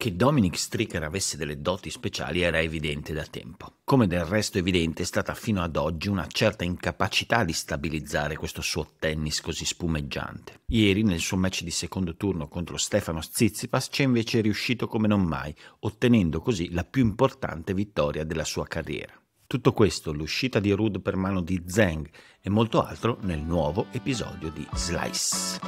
Che Dominic Stricker avesse delle doti speciali era evidente da tempo. Come del resto evidente è stata fino ad oggi una certa incapacità di stabilizzare questo suo tennis così spumeggiante. Ieri, nel suo match di secondo turno contro Stefano Tsitsipas, c'è invece riuscito come non mai, ottenendo così la più importante vittoria della sua carriera. Tutto questo, l'uscita di Rud per mano di Zeng e molto altro nel nuovo episodio di Slice.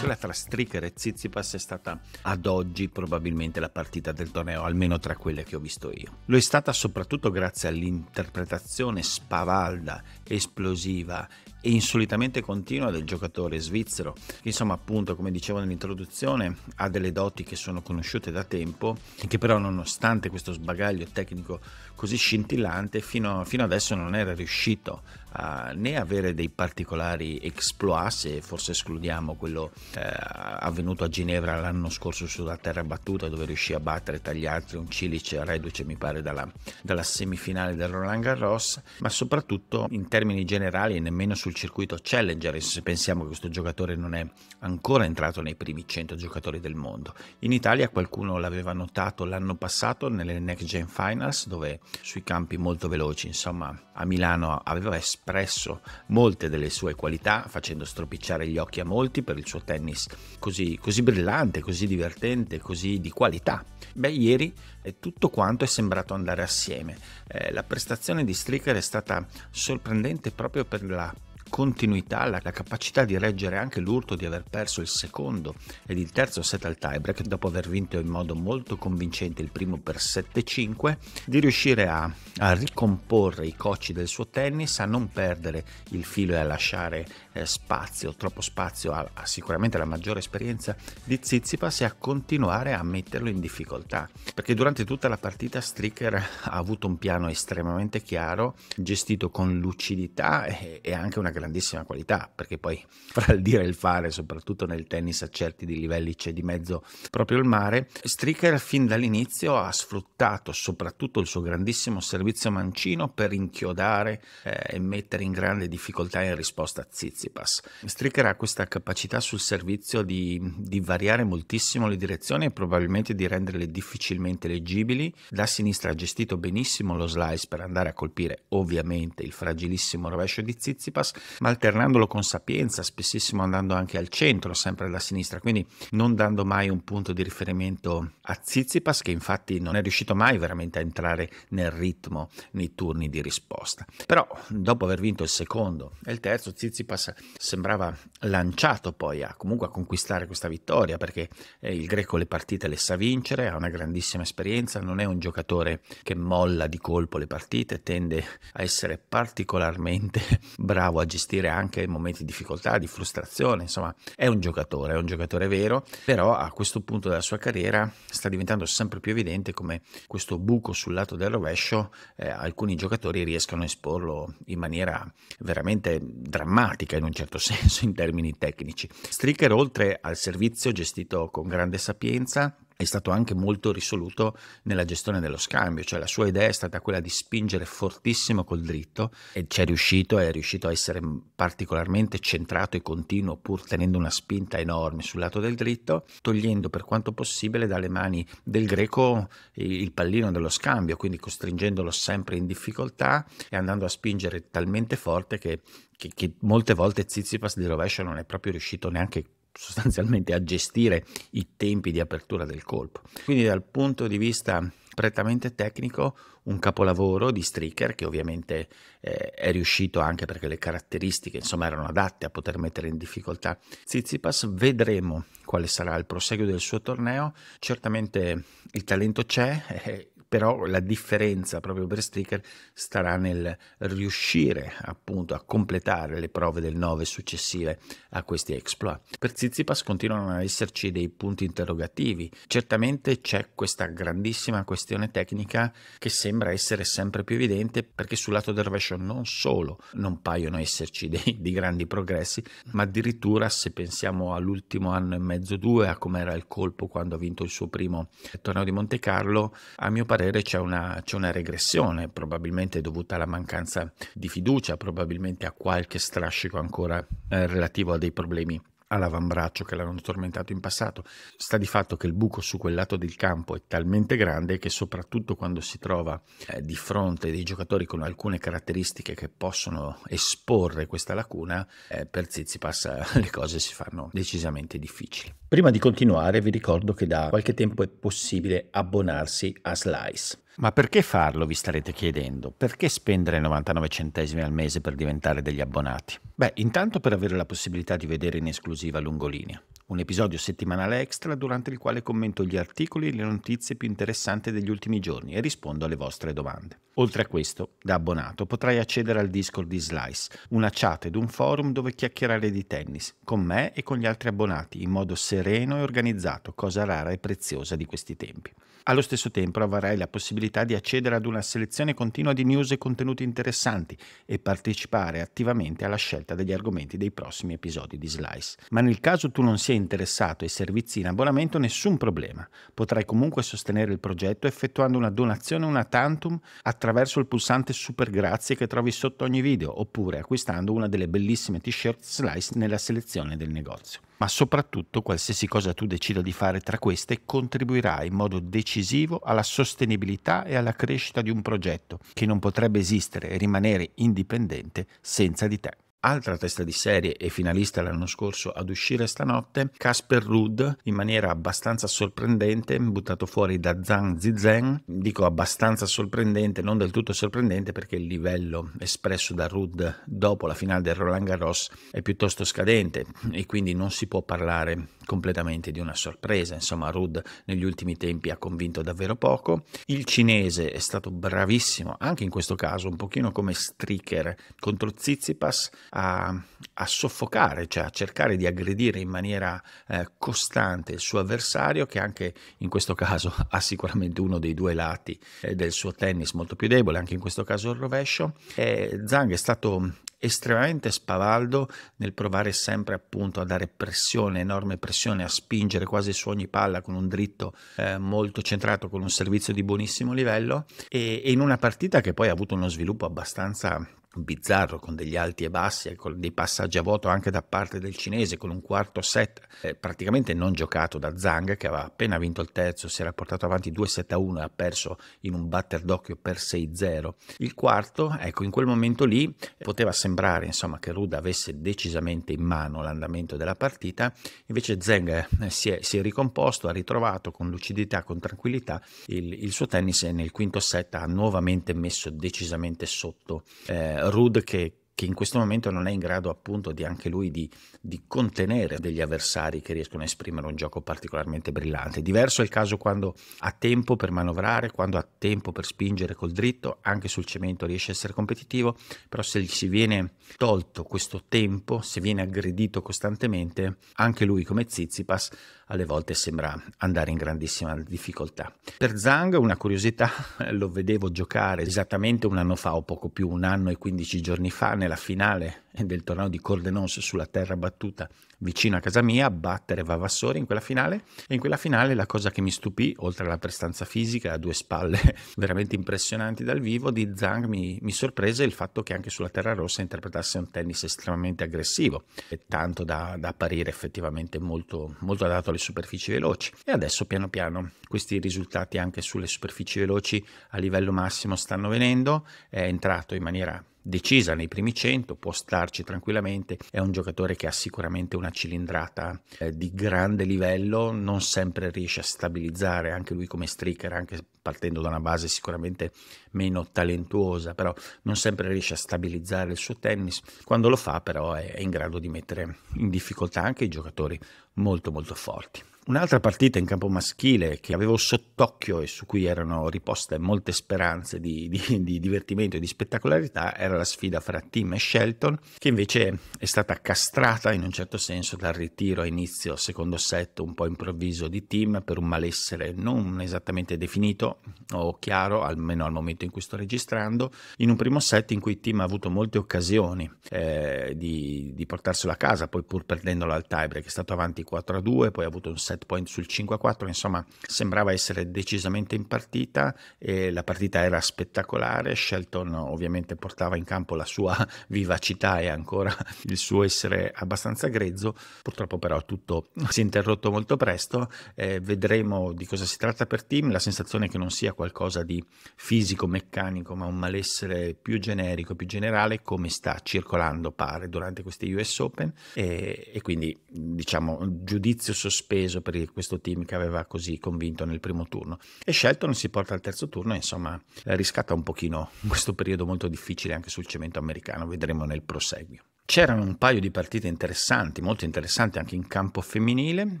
quella tra Stricker e Zizipas è stata ad oggi probabilmente la partita del torneo, almeno tra quelle che ho visto io. Lo è stata soprattutto grazie all'interpretazione spavalda, esplosiva e insolitamente continua del giocatore svizzero, che insomma appunto come dicevo nell'introduzione ha delle doti che sono conosciute da tempo e che però nonostante questo sbagaglio tecnico così scintillante fino, fino adesso non era riuscito a né avere dei particolari exploit se forse escludiamo quello eh, avvenuto a Ginevra l'anno scorso sulla terra battuta dove riuscì a battere e tagliarsi un Cilice reduce mi pare dalla, dalla semifinale del Roland Garros ma soprattutto in termini generali nemmeno sul sul circuito Challenger, se pensiamo che questo giocatore non è ancora entrato nei primi 100 giocatori del mondo. In Italia qualcuno l'aveva notato l'anno passato nelle Next Gen Finals, dove sui campi molto veloci, insomma, a Milano aveva espresso molte delle sue qualità, facendo stropicciare gli occhi a molti per il suo tennis così, così brillante, così divertente, così di qualità. Beh, ieri tutto quanto è sembrato andare assieme. Eh, la prestazione di Stricker è stata sorprendente proprio per la continuità, la, la, capacità di reggere anche l'urto di aver perso il secondo ed il terzo set al tiebreak dopo aver vinto in modo molto convincente il primo per 7-5, di riuscire a, a ricomporre i cocci del suo tennis, a non perdere il filo e a lasciare eh, spazio, troppo spazio a, a sicuramente la maggiore esperienza di Zizipas e a continuare a metterlo in difficoltà, perché durante tutta la partita Stricker ha avuto un piano estremamente chiaro, gestito con lucidità e, e anche una grande grandissima qualità, perché poi fra il dire e il fare, soprattutto nel tennis a certi livelli c'è di mezzo proprio il mare, Stricker fin dall'inizio ha sfruttato soprattutto il suo grandissimo servizio mancino per inchiodare eh, e mettere in grande difficoltà in risposta a Zizipas. Stricker ha questa capacità sul servizio di, di variare moltissimo le direzioni e probabilmente di renderle difficilmente leggibili. Da sinistra ha gestito benissimo lo slice per andare a colpire ovviamente il fragilissimo rovescio di Zizipas ma alternandolo con sapienza, spessissimo andando anche al centro, sempre alla sinistra, quindi non dando mai un punto di riferimento a Zizipas che infatti non è riuscito mai veramente a entrare nel ritmo nei turni di risposta. Però dopo aver vinto il secondo e il terzo, Zizipas sembrava lanciato poi a comunque a conquistare questa vittoria perché eh, il greco le partite le sa vincere, ha una grandissima esperienza, non è un giocatore che molla di colpo le partite, tende a essere particolarmente bravo a gestire anche momenti di difficoltà, di frustrazione, insomma è un giocatore, è un giocatore vero, però a questo punto della sua carriera sta diventando sempre più evidente come questo buco sul lato del rovescio eh, alcuni giocatori riescano a esporlo in maniera veramente drammatica in un certo senso in termini tecnici. Stricker oltre al servizio gestito con grande sapienza è stato anche molto risoluto nella gestione dello scambio, cioè la sua idea è stata quella di spingere fortissimo col dritto e ci è riuscito, è riuscito a essere particolarmente centrato e continuo pur tenendo una spinta enorme sul lato del dritto, togliendo per quanto possibile dalle mani del greco il pallino dello scambio, quindi costringendolo sempre in difficoltà e andando a spingere talmente forte che che, che, molte volte Zizipas di rovescio non è proprio riuscito neanche sostanzialmente a gestire i tempi di apertura del colpo. Quindi dal punto di vista prettamente tecnico un capolavoro di Stricker che ovviamente eh, è riuscito anche perché le caratteristiche insomma erano adatte a poter mettere in difficoltà Zizipas vedremo quale sarà il proseguo del suo torneo certamente il talento c'è eh, però la differenza proprio per Stricker starà nel riuscire appunto a completare le prove del 9 successive a questi exploit. Per Zizipas continuano ad esserci dei punti interrogativi, certamente c'è questa grandissima questione tecnica che sembra essere sempre più evidente perché sul lato del rovescio non solo non paiono esserci dei, dei grandi progressi, ma addirittura se pensiamo all'ultimo anno e mezzo due a come era il colpo quando ha vinto il suo primo torneo di Monte Carlo, a mio parere parere c'è una, c'è una regressione, probabilmente dovuta alla mancanza di fiducia, probabilmente a qualche strascico ancora eh, relativo a dei problemi all'avambraccio che l'hanno tormentato in passato. Sta di fatto che il buco su quel lato del campo è talmente grande che soprattutto quando si trova eh, di fronte dei giocatori con alcune caratteristiche che possono esporre questa lacuna, eh, per Zizipas le cose si fanno decisamente difficili. Prima di continuare vi ricordo che da qualche tempo è possibile abbonarsi a Slice. Ma perché farlo, vi starete chiedendo? Perché spendere 99 centesimi al mese per diventare degli abbonati? Beh, intanto per avere la possibilità di vedere in esclusiva Lungolinea, un episodio settimanale extra durante il quale commento gli articoli e le notizie più interessanti degli ultimi giorni e rispondo alle vostre domande. Oltre a questo, da abbonato potrai accedere al Discord di Slice, una chat ed un forum dove chiacchierare di tennis, con me e con gli altri abbonati, in modo sereno e organizzato, cosa rara e preziosa di questi tempi. Allo stesso tempo avrai la possibilità possibilità di accedere ad una selezione continua di news e contenuti interessanti e partecipare attivamente alla scelta degli argomenti dei prossimi episodi di Slice. Ma nel caso tu non sia interessato ai servizi in abbonamento, nessun problema. Potrai comunque sostenere il progetto effettuando una donazione una tantum attraverso il pulsante Super Grazie che trovi sotto ogni video oppure acquistando una delle bellissime t-shirt Slice nella selezione del negozio ma soprattutto qualsiasi cosa tu decida di fare tra queste contribuirà in modo decisivo alla sostenibilità e alla crescita di un progetto che non potrebbe esistere e rimanere indipendente senza di te altra testa di serie e finalista l'anno scorso ad uscire stanotte, Casper Rudd in maniera abbastanza sorprendente, buttato fuori da Zhang Zizhen, dico abbastanza sorprendente, non del tutto sorprendente perché il livello espresso da Rudd dopo la finale del Roland Garros è piuttosto scadente e quindi non si può parlare completamente di una sorpresa, insomma Rudd negli ultimi tempi ha convinto davvero poco, il cinese è stato bravissimo anche in questo caso, un pochino come Stricker contro Zizipas, a, a soffocare, cioè a cercare di aggredire in maniera eh, costante il suo avversario che anche in questo caso ha sicuramente uno dei due lati eh, del suo tennis molto più debole, anche in questo caso il rovescio. E Zhang è stato estremamente spavaldo nel provare sempre appunto a dare pressione, enorme pressione, a spingere quasi su ogni palla con un dritto eh, molto centrato, con un servizio di buonissimo livello e, e in una partita che poi ha avuto uno sviluppo abbastanza bizzarro con degli alti e bassi e con dei passaggi a vuoto anche da parte del cinese con un quarto set eh, praticamente non giocato da Zhang che aveva appena vinto il terzo si era portato avanti 2 set a 1 e ha perso in un batter d'occhio per 6-0 il quarto ecco in quel momento lì poteva sembrare insomma che Ruda avesse decisamente in mano l'andamento della partita invece Zhang eh, si è, si è ricomposto ha ritrovato con lucidità con tranquillità il, il, suo tennis e nel quinto set ha nuovamente messo decisamente sotto eh, Rud che che in questo momento non è in grado appunto di anche lui di, di, contenere degli avversari che riescono a esprimere un gioco particolarmente brillante. Diverso è il caso quando ha tempo per manovrare, quando ha tempo per spingere col dritto, anche sul cemento riesce a essere competitivo, però se gli si viene tolto questo tempo, se viene aggredito costantemente, anche lui come Zizipas alle volte sembra andare in grandissima difficoltà. Per Zhang una curiosità, lo vedevo giocare esattamente un anno fa o poco più, un anno e 15 giorni fa nella finale del torneo di Cordenons sulla terra battuta vicino a casa mia a battere Vavassori in quella finale e in quella finale la cosa che mi stupì, oltre alla prestanza fisica a due spalle veramente impressionanti dal vivo di Zhang mi, mi sorprese il fatto che anche sulla terra rossa interpretasse un tennis estremamente aggressivo e tanto da, da apparire effettivamente molto, molto adatto alle superfici veloci e adesso piano piano questi risultati anche sulle superfici veloci a livello massimo stanno venendo è entrato in maniera decisa nei primi 100, può starci tranquillamente, è un giocatore che ha sicuramente una cilindrata eh, di grande livello, non sempre riesce a stabilizzare anche lui come streaker, anche partendo da una base sicuramente meno talentuosa, però non sempre riesce a stabilizzare il suo tennis, quando lo fa però è in grado di mettere in difficoltà anche i giocatori molto molto forti. Un'altra partita in campo maschile che avevo sott'occhio e su cui erano riposte molte speranze di, di, di, divertimento e di spettacolarità era la sfida fra Tim e Shelton, che invece è stata castrata in un certo senso dal ritiro a inizio secondo set un po' improvviso di Tim per un malessere non esattamente definito o chiaro, almeno al momento in cui sto registrando, in un primo set in cui Tim ha avuto molte occasioni eh, di, di portarselo a casa, poi pur perdendolo al tiebreak è stato avanti 4 2, poi ha avuto un set set point sul 5-4, insomma sembrava essere decisamente in partita e la partita era spettacolare, Shelton ovviamente portava in campo la sua vivacità e ancora il suo essere abbastanza grezzo, purtroppo però tutto si è interrotto molto presto, eh, vedremo di cosa si tratta per team, la sensazione è che non sia qualcosa di fisico, meccanico, ma un malessere più generico, più generale come sta circolando pare durante questi US Open e, e quindi diciamo giudizio sospeso per questo team che aveva così convinto nel primo turno. E Shelton si porta al terzo turno e insomma riscatta un pochino questo periodo molto difficile anche sul cemento americano, vedremo nel proseguio. C'erano un paio di partite interessanti, molto interessanti anche in campo femminile,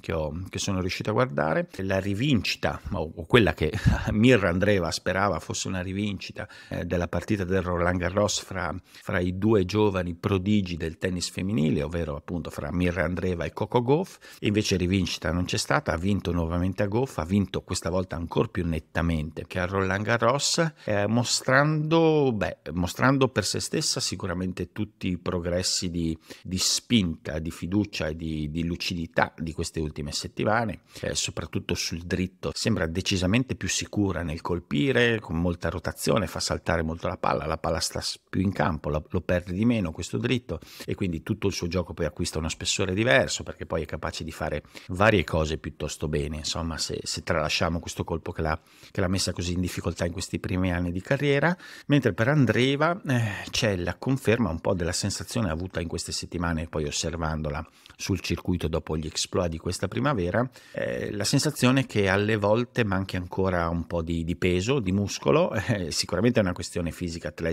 che, ho, che sono riuscito a guardare. La rivincita, o, quella che Mirra Andreva sperava fosse una rivincita eh, della partita del Roland Garros fra, fra, i due giovani prodigi del tennis femminile, ovvero appunto fra Mirra Andreva e Coco Goff. Invece rivincita non c'è stata, ha vinto nuovamente a Goff, ha vinto questa volta ancora più nettamente che a Roland Garros, eh, mostrando, beh, mostrando per se stessa sicuramente tutti i progressi riflessi di, di spinta, di fiducia e di, di, lucidità di queste ultime settimane, eh, soprattutto sul dritto, sembra decisamente più sicura nel colpire, con molta rotazione, fa saltare molto la palla, la palla sta più in campo, la, lo perde di meno questo dritto e quindi tutto il suo gioco poi acquista uno spessore diverso perché poi è capace di fare varie cose piuttosto bene, insomma se, se tralasciamo questo colpo che l'ha, che l'ha, messa così in difficoltà in questi primi anni di carriera, mentre per Andreva eh, c'è la conferma un po' della sensazione a avuta in queste settimane poi osservandola sul circuito dopo gli exploit di questa primavera, eh, la sensazione è che alle volte manchi ancora un po' di, di peso, di muscolo, eh, sicuramente è una questione fisica atletica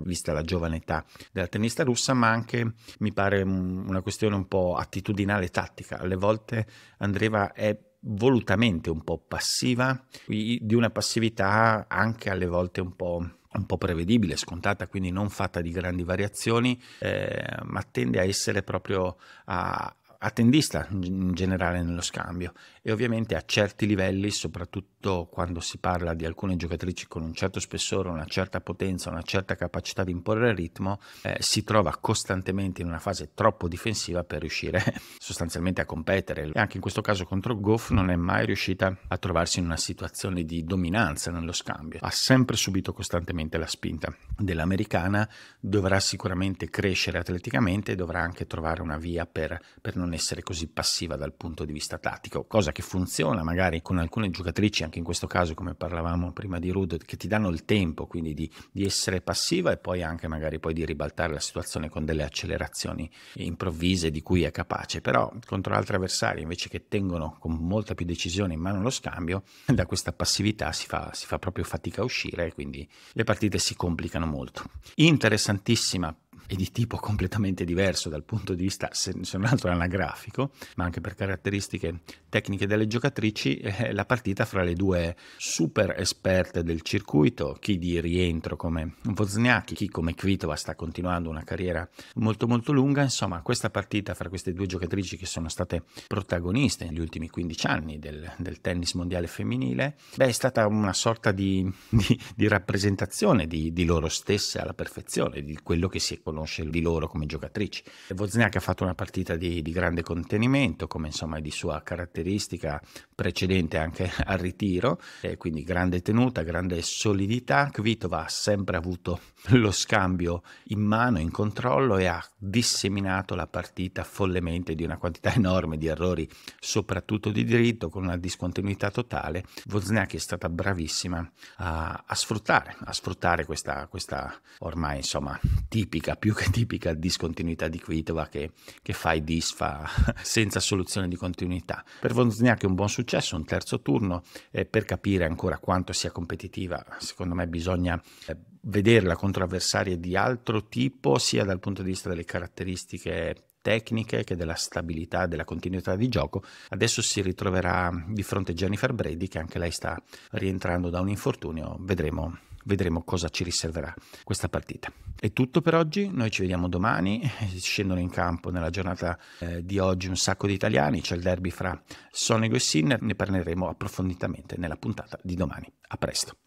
vista la giovane età della tennista russa, ma anche mi pare una questione un po' attitudinale tattica. Alle volte Andreva è volutamente un po' passiva, di una passività anche alle volte un po' un po' prevedibile, scontata, quindi non fatta di grandi variazioni, eh, ma tende a essere proprio a, attendista in generale nello scambio e ovviamente a certi livelli, soprattutto quando si parla di alcune giocatrici con un certo spessore, una certa potenza, una certa capacità di imporre il ritmo, eh, si trova costantemente in una fase troppo difensiva per riuscire sostanzialmente a competere e anche in questo caso contro Goff non è mai riuscita a trovarsi in una situazione di dominanza nello scambio, ha sempre subito costantemente la spinta dell'americana, dovrà sicuramente crescere atleticamente dovrà anche trovare una via per, per non non essere così passiva dal punto di vista tattico, cosa che funziona magari con alcune giocatrici, anche in questo caso come parlavamo prima di Rudo, che ti danno il tempo quindi di, di essere passiva e poi anche magari poi di ribaltare la situazione con delle accelerazioni improvvise di cui è capace, però contro altri avversari invece che tengono con molta più decisione in mano lo scambio, da questa passività si fa, si fa proprio fatica a uscire e quindi le partite si complicano molto. Interessantissima è di tipo completamente diverso dal punto di vista, se, non altro anagrafico, ma anche per caratteristiche tecniche delle giocatrici, eh, la partita fra le due super esperte del circuito, chi di rientro come Wozniacki, chi come Kvitova sta continuando una carriera molto molto lunga, insomma questa partita fra queste due giocatrici che sono state protagoniste negli ultimi 15 anni del, del tennis mondiale femminile, beh, è stata una sorta di, di, di rappresentazione di, di, loro stesse alla perfezione, di quello che si è conosciuto conosce di loro come giocatrici. Wozniak ha fatto una partita di, di grande contenimento, come insomma è di sua caratteristica precedente anche al ritiro, e quindi grande tenuta, grande solidità. Kvitova ha sempre avuto lo scambio in mano, in controllo e ha disseminato la partita follemente di una quantità enorme di errori, soprattutto di diritto, con una discontinuità totale. Wozniak è stata bravissima a, a sfruttare, a sfruttare questa, questa ormai insomma tipica più più che tipica discontinuità di Kvitova che, che fa e disfa senza soluzione di continuità. Per Wozniak è un buon successo, un terzo turno, eh, per capire ancora quanto sia competitiva secondo me bisogna eh, vederla contro avversarie di altro tipo sia dal punto di vista delle caratteristiche tecniche che della stabilità della continuità di gioco adesso si ritroverà di fronte a Jennifer Brady che anche lei sta rientrando da un infortunio vedremo vedremo cosa ci riserverà questa partita. È tutto per oggi, noi ci vediamo domani, scendono in campo nella giornata eh, di oggi un sacco di italiani, c'è il derby fra Sonego e Sinner, ne parleremo approfonditamente nella puntata di domani. A presto.